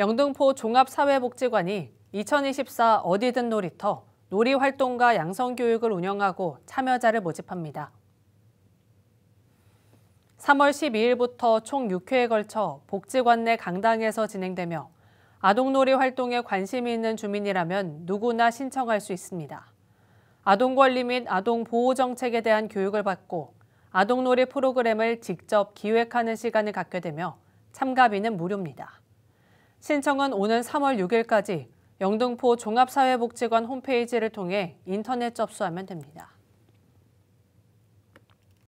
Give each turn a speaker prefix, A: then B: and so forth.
A: 영등포 종합사회복지관이 2024 어디든 놀이터 놀이활동과 양성교육을 운영하고 참여자를 모집합니다. 3월 12일부터 총 6회에 걸쳐 복지관 내 강당에서 진행되며 아동놀이 활동에 관심이 있는 주민이라면 누구나 신청할 수 있습니다. 아동권리 및 아동보호정책에 대한 교육을 받고 아동놀이 프로그램을 직접 기획하는 시간을 갖게 되며 참가비는 무료입니다. 신청은 오는 3월 6일까지 영등포 종합사회복지관 홈페이지를 통해 인터넷 접수하면 됩니다.